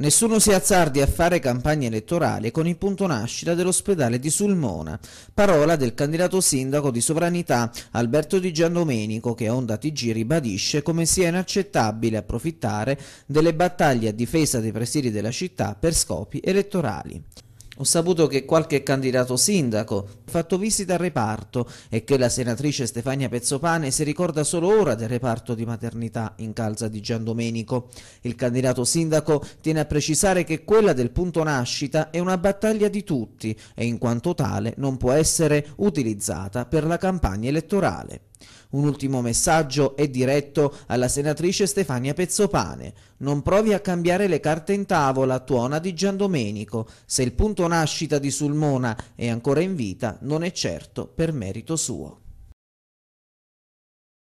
Nessuno si azzardi a fare campagna elettorale con il punto nascita dell'ospedale di Sulmona. Parola del candidato sindaco di sovranità Alberto Di Giandomenico che a Onda TG ribadisce come sia inaccettabile approfittare delle battaglie a difesa dei presidi della città per scopi elettorali. Ho saputo che qualche candidato sindaco ha fatto visita al reparto e che la senatrice Stefania Pezzopane si ricorda solo ora del reparto di maternità in calza di Gian Domenico. Il candidato sindaco tiene a precisare che quella del punto nascita è una battaglia di tutti e in quanto tale non può essere utilizzata per la campagna elettorale. Un ultimo messaggio è diretto alla senatrice Stefania Pezzopane. Non provi a cambiare le carte in tavola, tuona di Gian Domenico. Se il punto nascita di Sulmona è ancora in vita non è certo per merito suo.